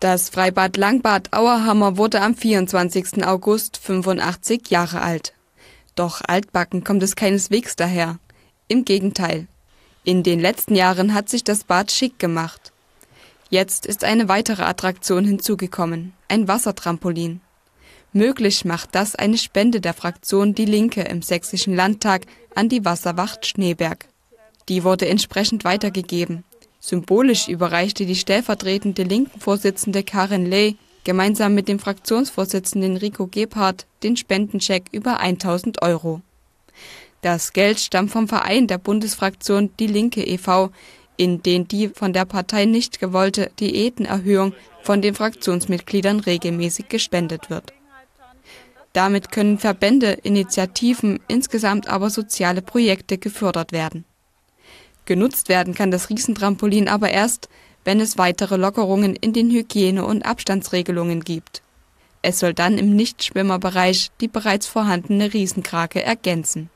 Das Freibad Langbad Auerhammer wurde am 24. August 85 Jahre alt. Doch altbacken kommt es keineswegs daher. Im Gegenteil. In den letzten Jahren hat sich das Bad schick gemacht. Jetzt ist eine weitere Attraktion hinzugekommen, ein Wassertrampolin. Möglich macht das eine Spende der Fraktion Die Linke im Sächsischen Landtag an die Wasserwacht Schneeberg. Die wurde entsprechend weitergegeben. Symbolisch überreichte die stellvertretende Linken-Vorsitzende Karin Ley gemeinsam mit dem Fraktionsvorsitzenden Rico Gebhardt den Spendencheck über 1000 Euro. Das Geld stammt vom Verein der Bundesfraktion Die Linke e.V., in den die von der Partei nicht gewollte Diätenerhöhung von den Fraktionsmitgliedern regelmäßig gespendet wird. Damit können Verbände, Initiativen, insgesamt aber soziale Projekte gefördert werden. Genutzt werden kann das Riesentrampolin aber erst, wenn es weitere Lockerungen in den Hygiene- und Abstandsregelungen gibt. Es soll dann im Nichtschwimmerbereich die bereits vorhandene Riesenkrake ergänzen